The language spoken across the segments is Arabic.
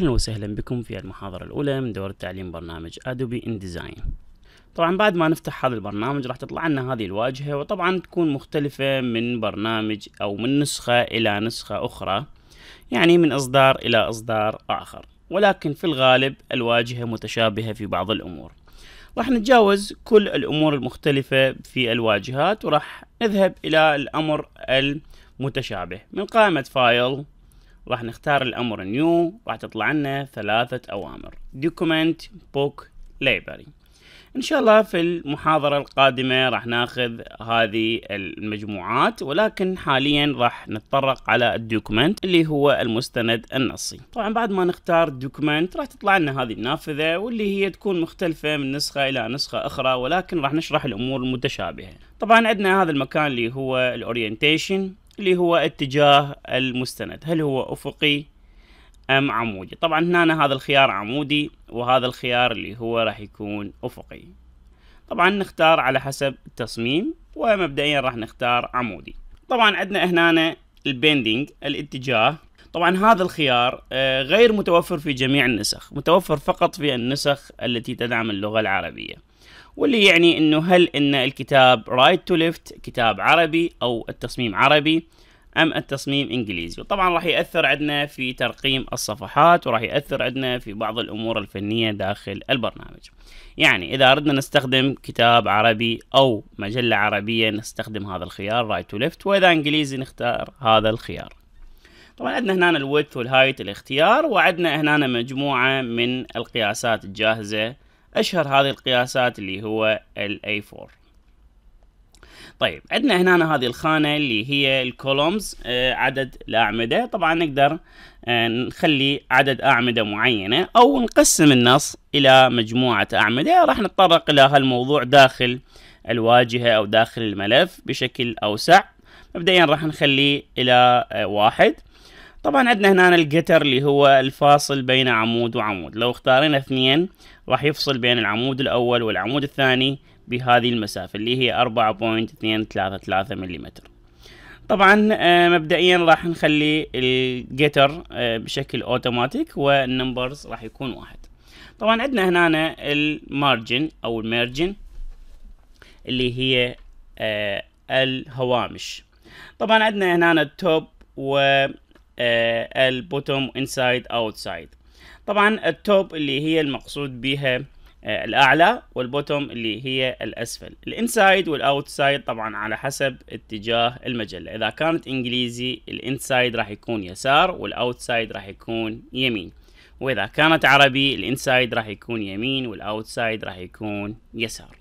أهلا وسهلا بكم في المحاضرة الأولى من دورة تعليم برنامج أدوبي إن ديزاين طبعا بعد ما نفتح هذا البرنامج راح تطلع لنا هذه الواجهة وطبعا تكون مختلفة من برنامج أو من نسخة إلى نسخة أخرى يعني من إصدار إلى إصدار آخر ولكن في الغالب الواجهة متشابهة في بعض الأمور راح نتجاوز كل الأمور المختلفة في الواجهات وراح نذهب إلى الأمر المتشابه من قائمة فايل راح نختار الأمر نيو راح تطلع لنا ثلاثة أوامر document book library ان شاء الله في المحاضرة القادمة راح ناخذ هذه المجموعات ولكن حاليا راح نتطرق على الدوكمنت اللي هو المستند النصي طبعا بعد ما نختار الدوكمنت راح تطلع لنا هذه النافذة واللي هي تكون مختلفة من نسخة الى نسخة اخرى ولكن راح نشرح الامور المتشابهة طبعا عندنا هذا المكان اللي هو الاورينتيشن اللي هو اتجاه المستند هل هو أفقي أم عمودي طبعا هنا هذا الخيار عمودي وهذا الخيار اللي هو راح يكون أفقي طبعا نختار على حسب التصميم ومبدئيا راح نختار عمودي طبعا عندنا هنا البيندينج الاتجاه طبعا هذا الخيار آه، غير متوفر في جميع النسخ متوفر فقط في النسخ التي تدعم اللغة العربية واللي يعني انه هل ان الكتاب رايت تو ليفت كتاب عربي او التصميم عربي ام التصميم انجليزي وطبعا راح ياثر عندنا في ترقيم الصفحات وراح ياثر عندنا في بعض الامور الفنيه داخل البرنامج يعني اذا اردنا نستخدم كتاب عربي او مجله عربيه نستخدم هذا الخيار رايت تو ليفت واذا انجليزي نختار هذا الخيار طبعا عندنا هنا الويدث والهايت الاختيار وعندنا هنا مجموعه من القياسات الجاهزه أشهر هذه القياسات اللي هو ال A4 طيب عندنا هنا هذه الخانة اللي هي الكولومز آه عدد الأعمدة طبعا نقدر آه نخلي عدد أعمدة معينة أو نقسم النص إلى مجموعة أعمدة راح نتطرق إلى هالموضوع داخل الواجهة أو داخل الملف بشكل أوسع مبدئيا راح نخليه إلى آه واحد طبعا عندنا هنا الجتر اللي هو الفاصل بين عمود وعمود لو اختارينا اثنين راح يفصل بين العمود الأول والعمود الثاني بهذه المسافة اللي هي 4.233 ملم طبعا آه، مبدئيا راح نخلي الجيتر آه، بشكل اوتوماتيك والنمبرز راح يكون واحد طبعا عندنا هنا المارجن او الميرجن اللي هي آه، الهوامش طبعا عندنا هنا التوب و البوتوم انسايد اوتسايد طبعا التوب اللي هي المقصود بها آه، الاعلى والبوتوم اللي هي الاسفل الانسايد والاوتسايد طبعا على حسب اتجاه المجله اذا كانت انجليزي الانسايد راح يكون يسار والاوتسايد راح يكون يمين واذا كانت عربي الانسايد راح يكون يمين والاوتسايد راح يكون يسار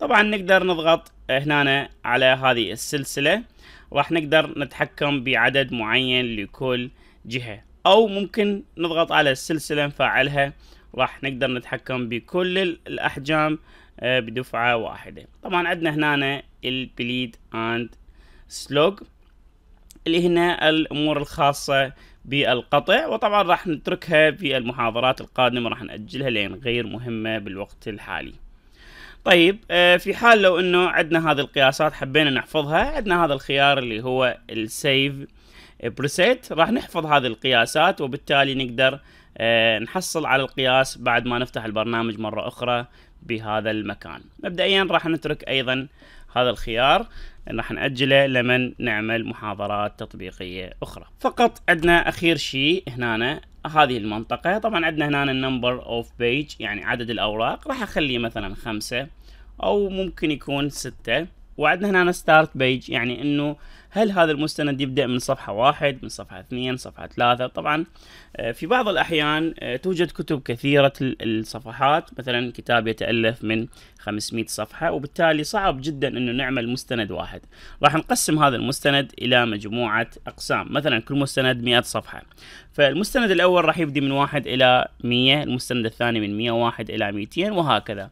طبعا نقدر نضغط هنا على هذه السلسله راح نقدر نتحكم بعدد معين لكل جهه او ممكن نضغط على السلسله نفعلها راح نقدر نتحكم بكل الاحجام آه، بدفعه واحده طبعا عندنا هنا البليد اند سلوج اللي هنا الامور الخاصه بالقطع وطبعا راح نتركها في المحاضرات القادمه راح ناجلها لان غير مهمه بالوقت الحالي طيب آه، في حال لو انه عندنا هذه القياسات حبينا نحفظها عندنا هذا الخيار اللي هو السيف بريسيت راح نحفظ هذه القياسات وبالتالي نقدر آه، نحصل على القياس بعد ما نفتح البرنامج مرة أخرى بهذا المكان مبدئيا راح نترك أيضا هذا الخيار راح نأجله لمن نعمل محاضرات تطبيقية أخرى فقط عندنا أخير شيء هنا هذه المنطقة طبعا عندنا هنا number of page يعني عدد الأوراق راح أخليه مثلا خمسة أو ممكن يكون ستة وعندنا هنا ستارت بيج يعني انه هل هذا المستند يبدأ من صفحة واحد من صفحة اثنين صفحة ثلاثة طبعا آه، في بعض الأحيان آه، توجد كتب كثيرة الصفحات مثلا كتاب يتألف من 500 صفحة وبالتالي صعب جدا أنه نعمل مستند واحد راح نقسم هذا المستند إلى مجموعة أقسام مثلا كل مستند 100 صفحة فالمستند الأول راح يبدي من واحد إلى 100 المستند الثاني من 101 إلى 200 وهكذا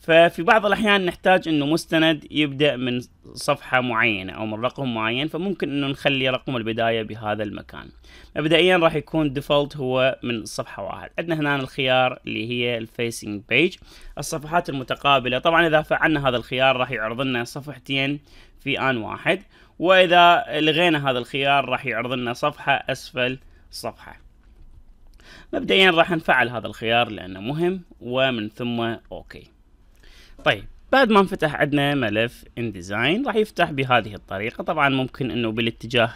ففي بعض الأحيان نحتاج إنه مستند يبدأ من صفحة معينة أو من رقم معين فممكن إنه نخلي رقم البداية بهذا المكان مبدئيا راح يكون ديفولت هو من صفحة واحد عندنا هنا الخيار اللي هي الفيسنج بيج الصفحات المتقابلة طبعا إذا فعلنا هذا الخيار راح يعرض لنا صفحتين في آن واحد وإذا لغينا هذا الخيار راح يعرض لنا صفحة أسفل صفحة مبدئيا راح نفعل هذا الخيار لأنه مهم ومن ثم أوكي طيب بعد ما انفتح عندنا ملف انديزاين راح يفتح بهذه الطريقة طبعا ممكن انه بالاتجاه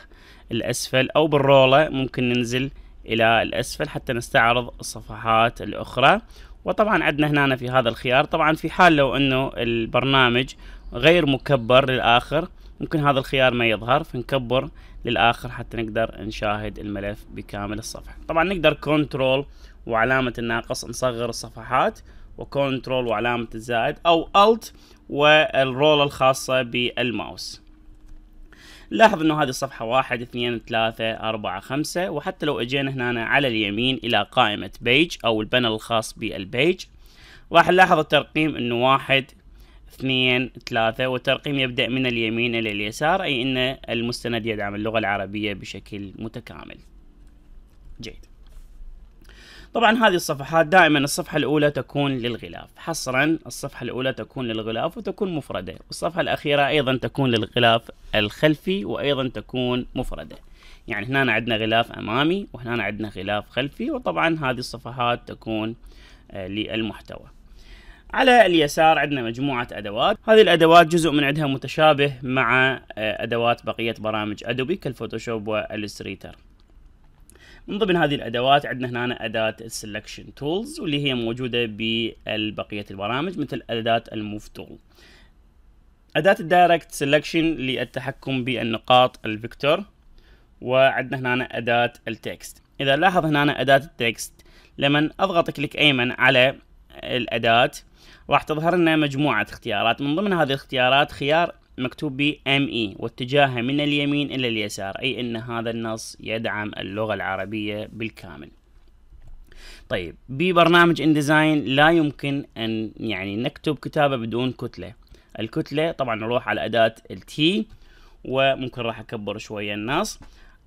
الاسفل او بالرولة ممكن ننزل الى الاسفل حتى نستعرض الصفحات الاخرى وطبعا عندنا هنا في هذا الخيار طبعا في حال لو انه البرنامج غير مكبر للاخر ممكن هذا الخيار ما يظهر فنكبر للاخر حتى نقدر نشاهد الملف بكامل الصفحة طبعا نقدر كنترول وعلامة الناقص نصغر الصفحات وكنترول وعلامة الزائد أو ألت والرول الخاصة بالماوس لاحظ انه هذه الصفحة واحد اثنين ثلاثة اربعة خمسة وحتى لو اجينا هنا على اليمين الى قائمة بيج او البنل الخاص بالبيج راح نلاحظ الترقيم انه واحد اثنين ثلاثة والترقيم يبدأ من اليمين الى اليسار اي ان المستند يدعم اللغة العربية بشكل متكامل جيد طبعا هذه الصفحات دائما الصفحة الأولى تكون للغلاف حصرا الصفحة الأولى تكون للغلاف وتكون مفردة والصفحة الأخيرة أيضا تكون للغلاف الخلفي وأيضا تكون مفردة يعني هنا عندنا غلاف أمامي وهنا عندنا غلاف خلفي وطبعا هذه الصفحات تكون آه، للمحتوى على اليسار عندنا مجموعة أدوات هذه الأدوات جزء من عندها متشابه مع آه، أدوات بقية برامج أدوبي كالفوتوشوب والستريتر من ضمن هذه الادوات عندنا هنا اداه السلكشن تولز واللي هي موجوده ببقيه البرامج مثل اداه الموف تول اداه الدايركت سلكشن للتحكم بالنقاط الفيكتور وعندنا هنا اداه التكست اذا لاحظ هنا اداه التكست لما اضغط كليك ايمن على الاداه راح تظهر لنا مجموعه اختيارات من ضمن هذه الاختيارات خيار مكتوب ب ME واتجاهها من اليمين إلى اليسار أي أن هذا النص يدعم اللغة العربية بالكامل طيب ببرنامج انديزاين لا يمكن أن يعني نكتب كتابة بدون كتلة الكتلة طبعا نروح على أداة التي وممكن راح أكبر شوية النص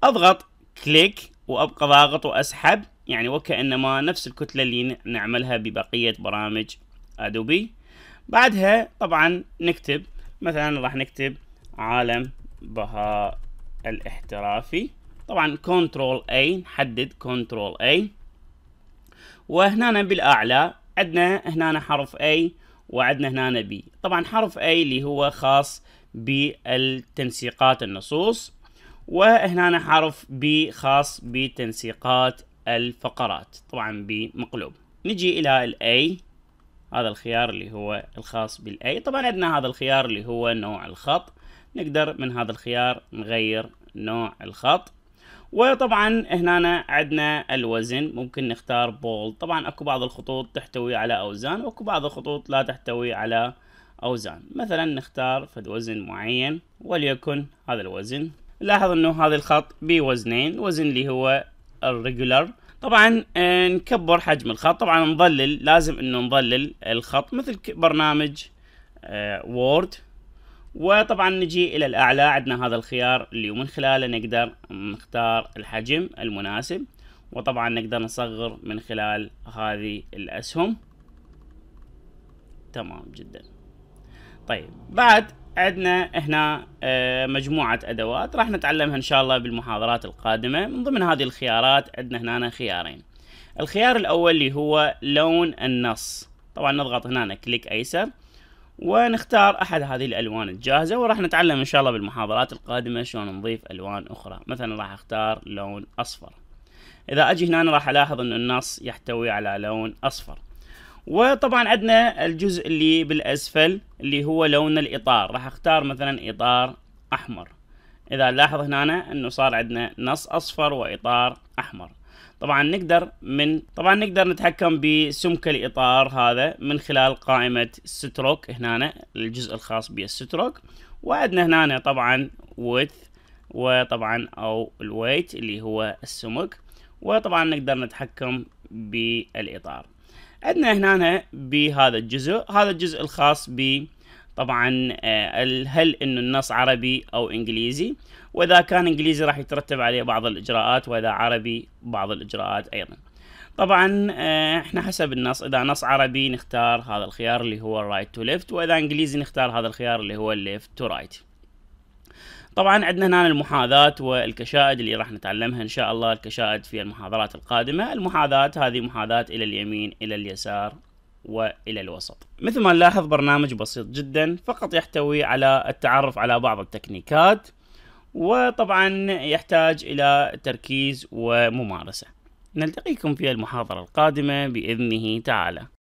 أضغط كليك وأبقى ضاغط وأسحب يعني وكأنما نفس الكتلة اللي نعملها ببقية برامج أدوبي بعدها طبعا نكتب مثلا راح نكتب عالم بهاء الاحترافي طبعا كنترول اي نحدد كنترول اي وهنا بالاعلى عندنا هنا حرف اي وعندنا هنا بي طبعا حرف اي اللي هو خاص بالتنسيقات النصوص وهنا حرف بي خاص بتنسيقات الفقرات طبعا بمقلوب نجي الى الاي هذا الخيار اللي هو الخاص بالاي طبعا عندنا هذا الخيار اللي هو نوع الخط نقدر من هذا الخيار نغير نوع الخط وطبعا هنا عندنا الوزن ممكن نختار بول طبعا اكو بعض الخطوط تحتوي على اوزان واكو بعض الخطوط لا تحتوي على اوزان مثلا نختار فد وزن معين وليكن هذا الوزن لاحظ انه هذا الخط بوزنين وزن اللي هو الريجولر طبعا آه، نكبر حجم الخط طبعا نظلل لازم انه نظلل الخط مثل برنامج وورد آه، وطبعا نجي الى الاعلى عندنا هذا الخيار اللي من خلاله نقدر نختار الحجم المناسب وطبعا نقدر نصغر من خلال هذه الاسهم تمام جدا طيب بعد عندنا هنا آه، مجموعة أدوات راح نتعلمها إن شاء الله بالمحاضرات القادمة من ضمن هذه الخيارات عندنا هنا خيارين الخيار الأول اللي هو لون النص طبعا نضغط هنا كليك أيسر ونختار أحد هذه الألوان الجاهزة وراح نتعلم إن شاء الله بالمحاضرات القادمة شلون نضيف ألوان أخرى مثلا راح أختار لون أصفر إذا أجي هنا راح ألاحظ أن النص يحتوي على لون أصفر وطبعا عندنا الجزء اللي بالاسفل اللي هو لون الاطار راح اختار مثلا اطار احمر اذا لاحظ هنا انه صار عندنا نص اصفر واطار احمر طبعا نقدر من طبعا نقدر نتحكم بسمك الاطار هذا من خلال قائمه ستروك هنا الجزء الخاص بالستروك وعندنا هنا طبعا ويث وطبعا او الويت اللي هو السمك وطبعا نقدر نتحكم بالاطار عندنا هنا بهذا الجزء هذا الجزء الخاص ب طبعا آه، هل انه النص عربي او انجليزي واذا كان انجليزي راح يترتب عليه بعض الاجراءات واذا عربي بعض الاجراءات ايضا طبعا آه، احنا حسب النص اذا نص عربي نختار هذا الخيار اللي هو right to left واذا انجليزي نختار هذا الخيار اللي هو left to right طبعا عندنا هنا المحاذات والكشائد اللي راح نتعلمها ان شاء الله الكشائد في المحاضرات القادمه المحاذات هذه محاذات الى اليمين الى اليسار والى الوسط مثل ما نلاحظ برنامج بسيط جدا فقط يحتوي على التعرف على بعض التكنيكات وطبعا يحتاج الى تركيز وممارسه نلتقيكم في المحاضره القادمه باذنه تعالى